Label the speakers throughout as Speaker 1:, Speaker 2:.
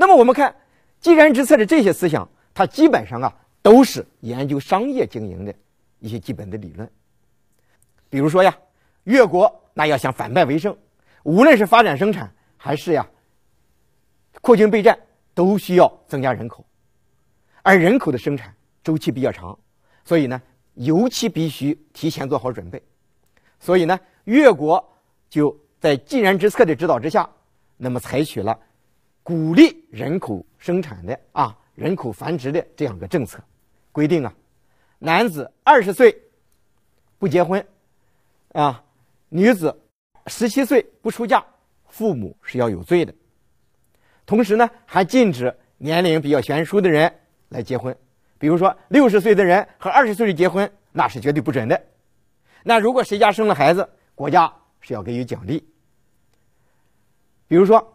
Speaker 1: 那么我们看，既然之策的这些思想，它基本上啊都是研究商业经营的一些基本的理论。比如说呀，越国那要想反败为胜，无论是发展生产还是呀扩军备战，都需要增加人口，而人口的生产周期比较长，所以呢，尤其必须提前做好准备。所以呢，越国就在既然之策的指导之下，那么采取了。鼓励人口生产的啊，人口繁殖的这样一个政策规定啊，男子二十岁不结婚，啊，女子十七岁不出嫁，父母是要有罪的。同时呢，还禁止年龄比较悬殊的人来结婚，比如说六十岁的人和二十岁的结婚，那是绝对不准的。那如果谁家生了孩子，国家是要给予奖励，比如说。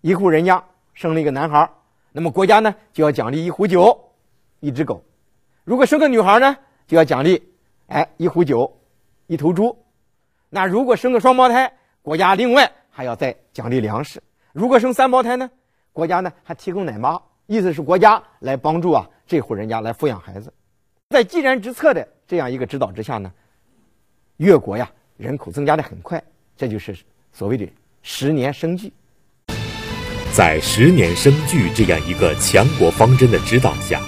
Speaker 1: 一户人家生了一个男孩，那么国家呢就要奖励一壶酒、一只狗；如果生个女孩呢，就要奖励哎一壶酒、一头猪。那如果生个双胞胎，国家另外还要再奖励粮食；如果生三胞胎呢，国家呢还提供奶妈，意思是国家来帮助啊这户人家来抚养孩子。在既然之策的这样一个指导之下呢，越国呀人口增加的很快，这就是所谓的十年生计。
Speaker 2: 在十年生聚这样一个强国方针的指导下，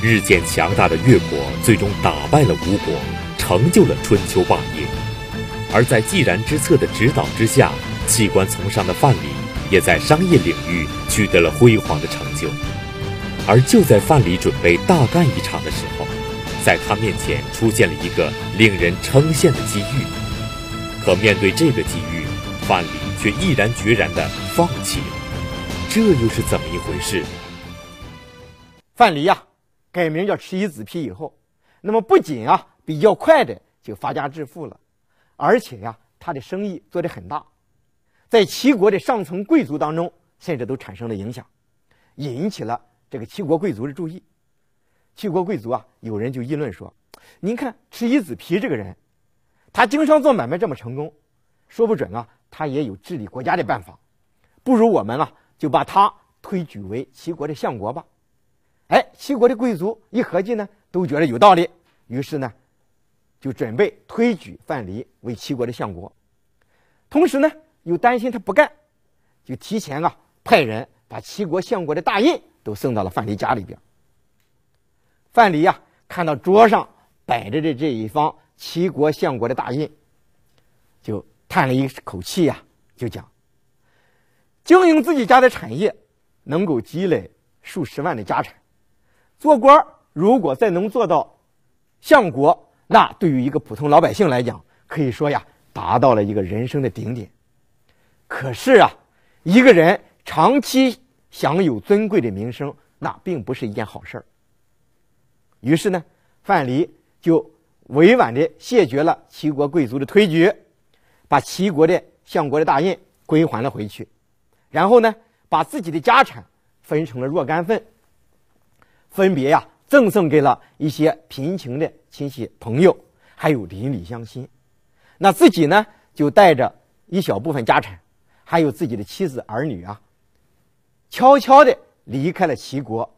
Speaker 2: 日渐强大的越国最终打败了吴国，成就了春秋霸业。而在“既然之策”的指导之下，弃官从商的范蠡，也在商业领域取得了辉煌的成就。而就在范蠡准备大干一场的时候，在他面前出现了一个令人称羡的机遇。可面对这个机遇，范蠡却毅然决然地放弃了。这又是怎么一回事？
Speaker 1: 范蠡呀，改名叫赤夷子皮以后，那么不仅啊比较快的就发家致富了，而且呀他的生意做得很大，在齐国的上层贵族当中甚至都产生了影响，引起了这个齐国贵族的注意。齐国贵族啊，有人就议论说：“您看赤夷子皮这个人，他经商做买卖这么成功，说不准啊他也有治理国家的办法，不如我们啊。”就把他推举为齐国的相国吧，哎，齐国的贵族一合计呢，都觉得有道理，于是呢，就准备推举范蠡为齐国的相国，同时呢，又担心他不干，就提前啊，派人把齐国相国的大印都送到了范蠡家里边。范蠡呀，看到桌上摆着的这一方齐国相国的大印，就叹了一口气呀，就讲。经营自己家的产业，能够积累数十万的家产。做官如果再能做到相国，那对于一个普通老百姓来讲，可以说呀，达到了一个人生的顶点。可是啊，一个人长期享有尊贵的名声，那并不是一件好事儿。于是呢，范蠡就委婉的谢绝了齐国贵族的推举，把齐国的相国的大印归还了回去。然后呢，把自己的家产分成了若干份，分别呀赠送给了一些贫穷的亲戚朋友，还有邻里乡亲。那自己呢，就带着一小部分家产，还有自己的妻子儿女啊，悄悄地离开了齐国，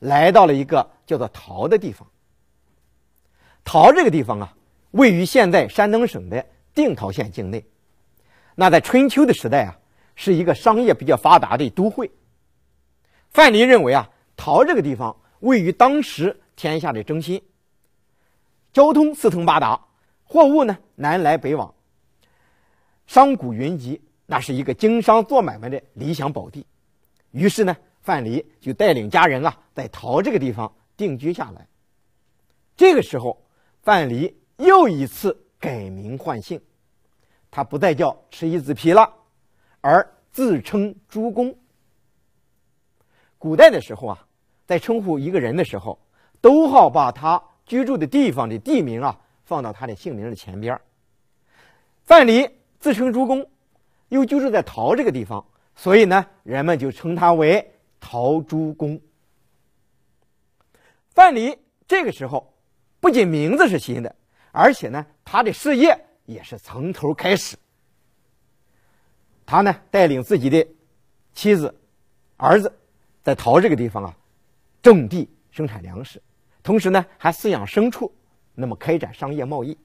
Speaker 1: 来到了一个叫做陶的地方。陶这个地方啊，位于现在山东省的定陶县境内。那在春秋的时代啊。是一个商业比较发达的都会。范蠡认为啊，陶这个地方位于当时天下的中心，交通四通八达，货物呢南来北往，商贾云集，那是一个经商做买卖的理想宝地。于是呢，范蠡就带领家人啊，在陶这个地方定居下来。这个时候，范蠡又一次改名换姓，他不再叫赤一子皮了。而自称诸公。古代的时候啊，在称呼一个人的时候，都好把他居住的地方的地名啊放到他的姓名的前边范蠡自称诸公，又居住在陶这个地方，所以呢，人们就称他为陶朱公。范蠡这个时候不仅名字是新的，而且呢，他的事业也是从头开始。他呢，带领自己的妻子、儿子，在陶这个地方啊，种地生产粮食，同时呢，还饲养牲畜，那么开展商业贸易。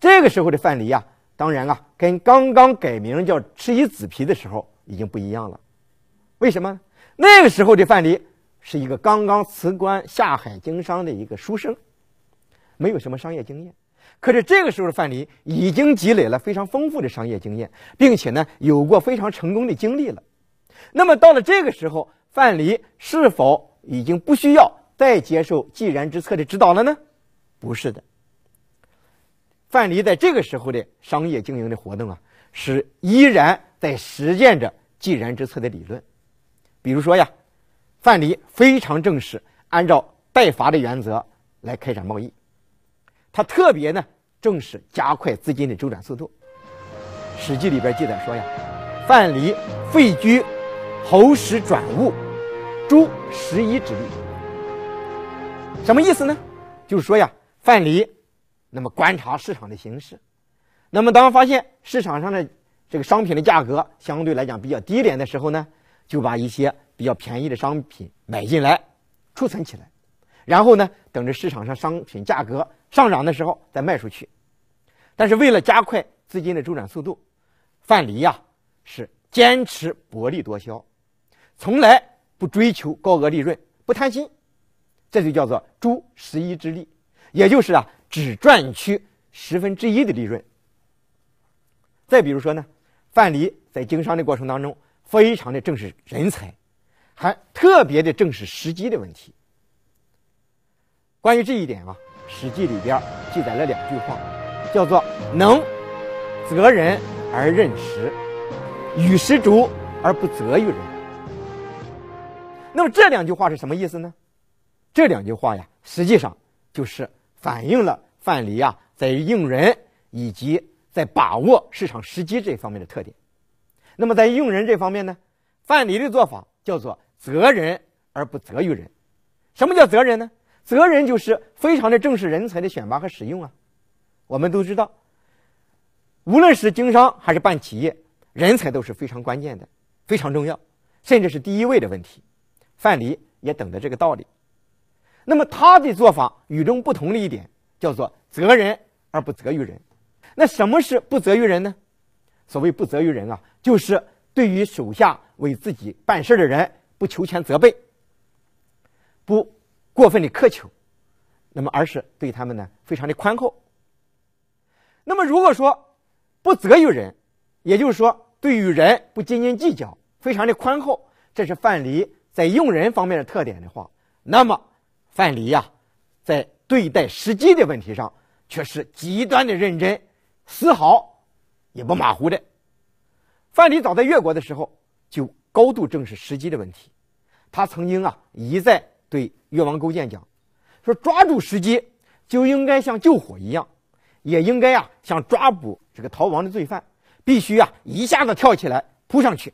Speaker 1: 这个时候的范蠡啊，当然啊，跟刚刚改名叫鸱夷子皮的时候已经不一样了。为什么？那个时候的范蠡是一个刚刚辞官下海经商的一个书生，没有什么商业经验。可是这个时候的范蠡已经积累了非常丰富的商业经验，并且呢有过非常成功的经历了。那么到了这个时候，范蠡是否已经不需要再接受“计然之策”的指导了呢？不是的，范蠡在这个时候的商业经营的活动啊，是依然在实践着“计然之策”的理论。比如说呀，范蠡非常正式，按照“代伐”的原则来开展贸易。他特别呢，重视加快资金的周转速度。《史记》里边记载说呀，范蠡废居，侯时转物，诸十一之力。什么意思呢？就是说呀，范蠡那么观察市场的形势，那么当发现市场上的这个商品的价格相对来讲比较低廉的时候呢，就把一些比较便宜的商品买进来，储存起来。然后呢，等着市场上商品价格上涨的时候再卖出去。但是为了加快资金的周转速度，范蠡呀是坚持薄利多销，从来不追求高额利润，不贪心，这就叫做诸十一之利，也就是啊只赚取十分之一的利润。再比如说呢，范蠡在经商的过程当中非常的重视人才，还特别的重视时机的问题。关于这一点啊，《史记》里边记载了两句话，叫做“能择人而任时，与时逐而不责于人”。那么这两句话是什么意思呢？这两句话呀，实际上就是反映了范蠡啊在用人以及在把握市场时机这方面的特点。那么在用人这方面呢，范蠡的做法叫做“择人而不责于人”。什么叫择人呢？责人就是非常的重视人才的选拔和使用啊，我们都知道，无论是经商还是办企业，人才都是非常关键的，非常重要，甚至是第一位的问题。范蠡也懂得这个道理，那么他的做法与众不同的一点叫做责人而不责于人。那什么是不责于人呢？所谓不责于人啊，就是对于手下为自己办事的人，不求全责备，不。过分的苛求，那么而是对他们呢非常的宽厚。那么如果说不责于人，也就是说对于人不斤斤计较，非常的宽厚，这是范蠡在用人方面的特点的话，那么范蠡呀，在对待时机的问题上却是极端的认真，丝毫也不马虎的。范蠡早在越国的时候就高度重视时机的问题，他曾经啊一再。对越王勾践讲，说抓住时机就应该像救火一样，也应该啊像抓捕这个逃亡的罪犯，必须啊一下子跳起来扑上去，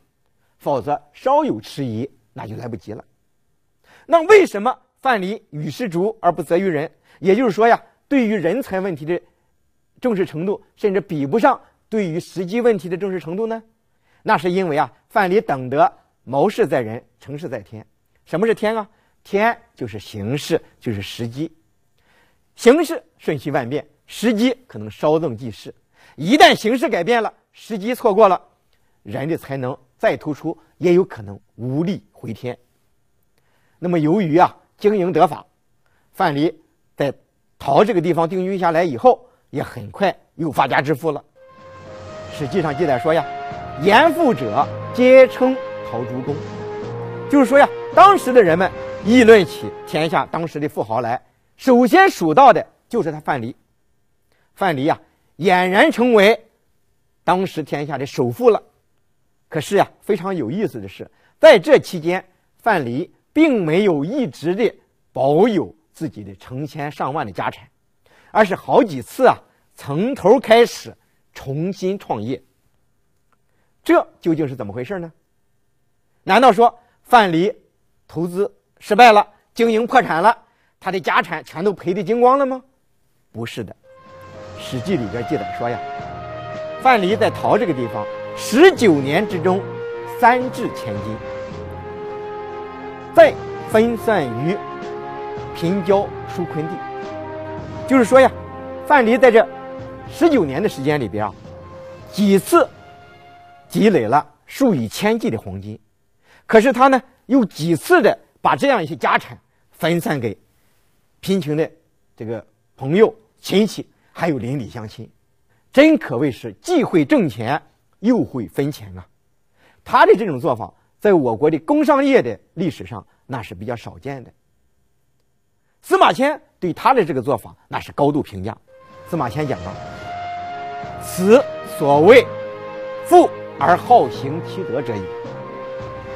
Speaker 1: 否则稍有迟疑那就来不及了。那为什么范蠡与世逐而不责于人？也就是说呀，对于人才问题的重视程度，甚至比不上对于时机问题的重视程度呢？那是因为啊，范蠡懂得谋事在人，成事在天。什么是天啊？天就是形势，就是时机。形势瞬息万变，时机可能稍纵即逝。一旦形势改变了，时机错过了，人的才能再突出，也有可能无力回天。那么，由于啊经营得法，范蠡在陶这个地方定居下来以后，也很快又发家致富了。史记上记载说呀：“严复者皆称陶朱公。”就是说呀，当时的人们。议论起天下当时的富豪来，首先数到的就是他范蠡。范蠡呀，俨然成为当时天下的首富了。可是呀，非常有意思的是，在这期间，范蠡并没有一直的保有自己的成千上万的家产，而是好几次啊，从头开始重新创业。这究竟是怎么回事呢？难道说范蠡投资？失败了，经营破产了，他的家产全都赔得精光了吗？不是的，《史记》里边记载说呀，范蠡在陶这个地方十九年之中，三掷千金，再分散于贫交疏困地，就是说呀，范蠡在这十九年的时间里边啊，几次积累了数以千计的黄金，可是他呢又几次的。把这样一些家产分散给贫穷的这个朋友、亲戚，还有邻里乡亲，真可谓是既会挣钱又会分钱啊！他的这种做法，在我国的工商业的历史上，那是比较少见的。司马迁对他的这个做法，那是高度评价。司马迁讲到：“此所谓富而好行其德者也，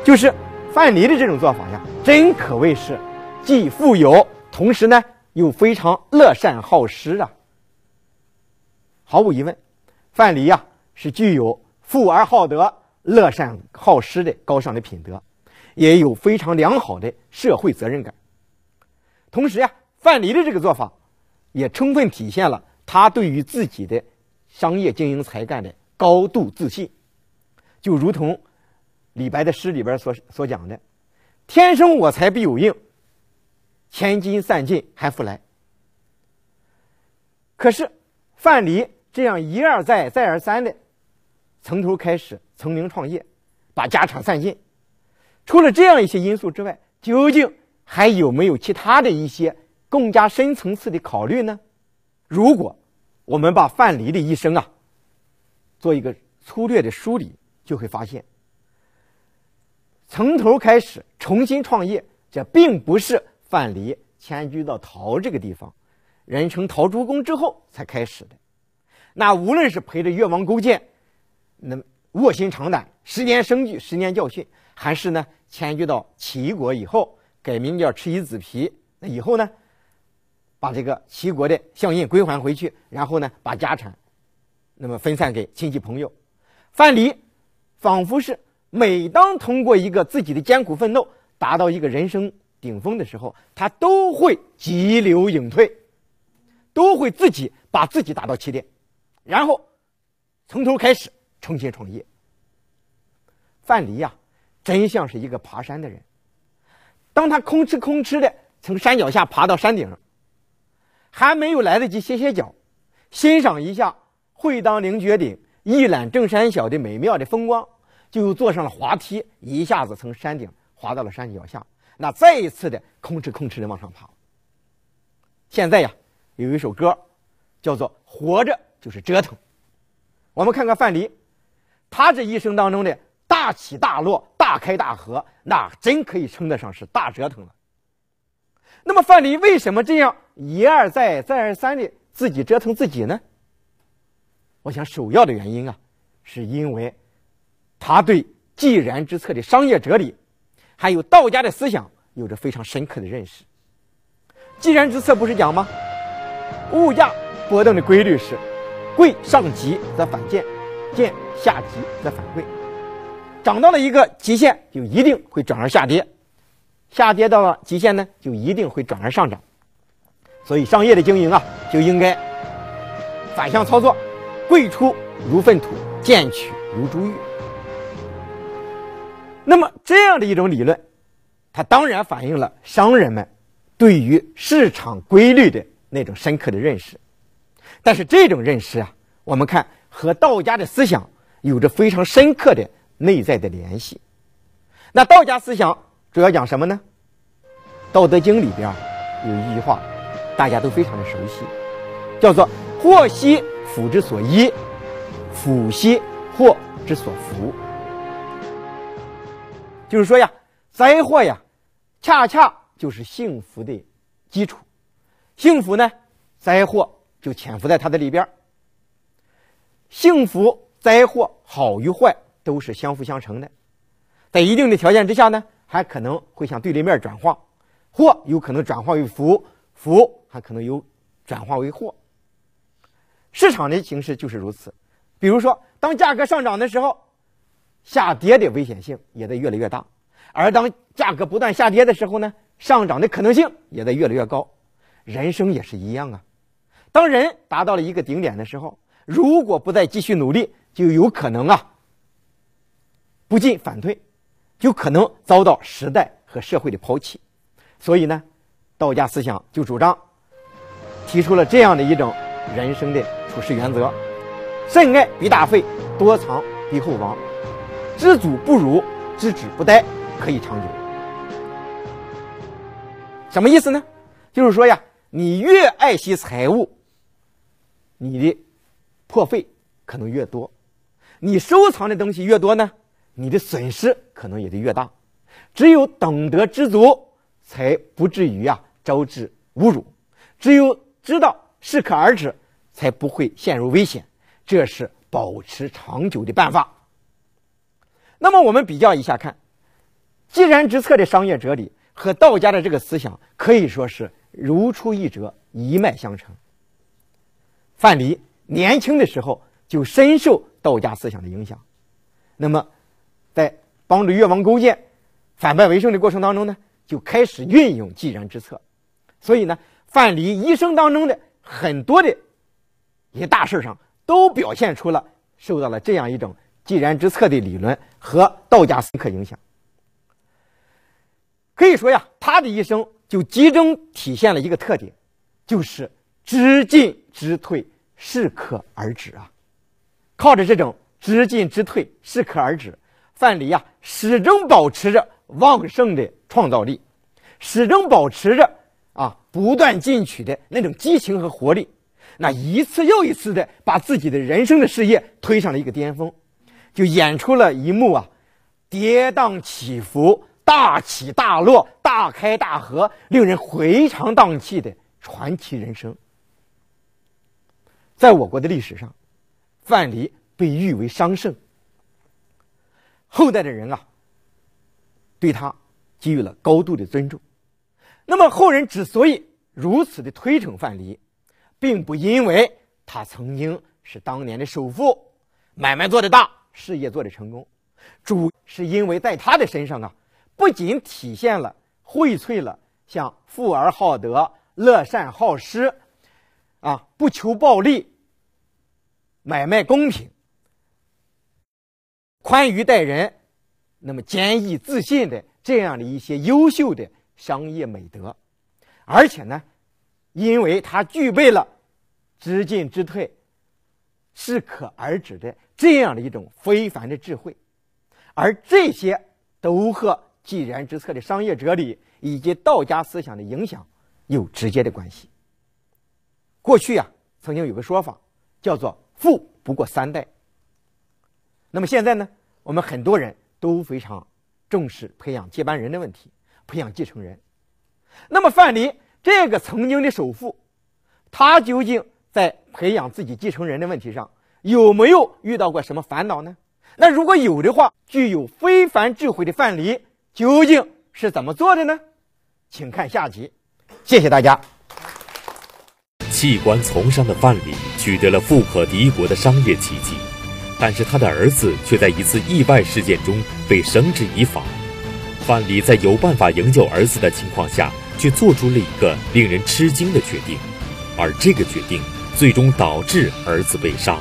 Speaker 1: 就是。范蠡的这种做法呀，真可谓是既富有，同时呢又非常乐善好施啊。毫无疑问，范蠡呀是具有富而好德、乐善好施的高尚的品德，也有非常良好的社会责任感。同时呀，范蠡的这个做法也充分体现了他对于自己的商业经营才干的高度自信，就如同。李白的诗里边所所讲的，“天生我材必有用，千金散尽还复来。”可是范蠡这样一而再、再而三的从头开始，从零创业，把家产散尽。除了这样一些因素之外，究竟还有没有其他的一些更加深层次的考虑呢？如果我们把范蠡的一生啊做一个粗略的梳理，就会发现。从头开始重新创业，这并不是范蠡迁居到陶这个地方，人称陶朱公之后才开始的。那无论是陪着越王勾践，那卧薪尝胆，十年生聚，十年教训，还是呢迁居到齐国以后，改名叫赤夷子皮，那以后呢，把这个齐国的相印归还回去，然后呢把家产，那么分散给亲戚朋友，范蠡仿佛是。每当通过一个自己的艰苦奋斗达到一个人生顶峰的时候，他都会急流勇退，都会自己把自己打到起点，然后从头开始重新创业。范蠡呀，真像是一个爬山的人。当他吭哧吭哧的从山脚下爬到山顶，还没有来得及歇歇脚，欣赏一下“会当凌绝顶，一览众山小”的美妙的风光。就又坐上了滑梯，一下子从山顶滑到了山脚下。那再一次的吭哧吭哧地往上爬。现在呀，有一首歌叫做《活着就是折腾》。我们看看范蠡，他这一生当中的大起大落、大开大合，那真可以称得上是大折腾了。那么范蠡为什么这样一而再、再而三地自己折腾自己呢？我想首要的原因啊，是因为。他对《既然之策》的商业哲理，还有道家的思想，有着非常深刻的认识。《既然之策》不是讲吗？物价波动的规律是：贵上急则反贱，贱下急则反贵。涨到了一个极限，就一定会转而下跌；下跌到了极限呢，就一定会转而上涨。所以，商业的经营啊，就应该反向操作：贵出如粪土，贱取如珠玉。那么这样的一种理论，它当然反映了商人们对于市场规律的那种深刻的认识，但是这种认识啊，我们看和道家的思想有着非常深刻的内在的联系。那道家思想主要讲什么呢？《道德经》里边有一句话，大家都非常的熟悉，叫做“祸兮福之所依，福兮祸之所伏”。就是说呀，灾祸呀，恰恰就是幸福的基础。幸福呢，灾祸就潜伏在它的里边。幸福灾祸好与坏都是相辅相成的，在一定的条件之下呢，还可能会向对立面转化，祸有可能转化为福，福还可能有转化为祸。市场的形势就是如此。比如说，当价格上涨的时候。下跌的危险性也在越来越大，而当价格不断下跌的时候呢，上涨的可能性也在越来越高。人生也是一样啊，当人达到了一个顶点的时候，如果不再继续努力，就有可能啊，不进反退，就可能遭到时代和社会的抛弃。所以呢，道家思想就主张，提出了这样的一种人生的处事原则：，慎爱必大费，多藏必厚亡。知足不辱，知止不殆，可以长久。什么意思呢？就是说呀，你越爱惜财物，你的破费可能越多；你收藏的东西越多呢，你的损失可能也就越大。只有懂得知足，才不至于啊招致侮辱；只有知道适可而止，才不会陷入危险。这是保持长久的办法。那么我们比较一下看，既然之策的商业哲理和道家的这个思想可以说是如出一辙，一脉相承。范蠡年轻的时候就深受道家思想的影响，那么在帮助越王勾践反败为胜的过程当中呢，就开始运用既然之策，所以呢，范蠡一生当中的很多的一些大事上，都表现出了受到了这样一种。既然之策的理论和道家深刻影响，可以说呀，他的一生就集中体现了一个特点，就是知进知退，适可而止啊。靠着这种知进知退，适可而止，范蠡呀，始终保持着旺盛的创造力，始终保持着啊不断进取的那种激情和活力，那一次又一次的把自己的人生的事业推上了一个巅峰。就演出了一幕啊，跌宕起伏、大起大落、大开大合，令人回肠荡气的传奇人生。在我国的历史上，范蠡被誉为商圣，后代的人啊，对他给予了高度的尊重。那么后人之所以如此的推崇范蠡，并不因为他曾经是当年的首富，买卖做得大。事业做得成功，主是因为在他的身上啊，不仅体现了荟萃了像富而好德、乐善好施，啊不求暴利、买卖公平、宽于待人，那么坚毅自信的这样的一些优秀的商业美德，而且呢，因为他具备了知进知退。适可而止的这样的一种非凡的智慧，而这些都和“济然之策”的商业哲理以及道家思想的影响有直接的关系。过去啊，曾经有个说法叫做“富不过三代”。那么现在呢，我们很多人都非常重视培养接班人的问题，培养继承人。那么范蠡这个曾经的首富，他究竟在？培养自己继承人的问题上，有没有遇到过什么烦恼呢？那如果有的话，具有非凡智慧的范蠡究竟是怎么做的呢？请看下集。谢谢大家。
Speaker 2: 弃官从商的范蠡取得了富可敌国的商业奇迹，但是他的儿子却在一次意外事件中被绳之以法。范蠡在有办法营救儿子的情况下，却做出了一个令人吃惊的决定，而这个决定。最终导致儿子被杀。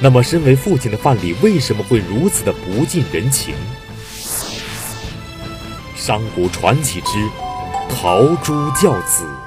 Speaker 2: 那么，身为父亲的范蠡为什么会如此的不近人情？商贾传奇之陶朱教子。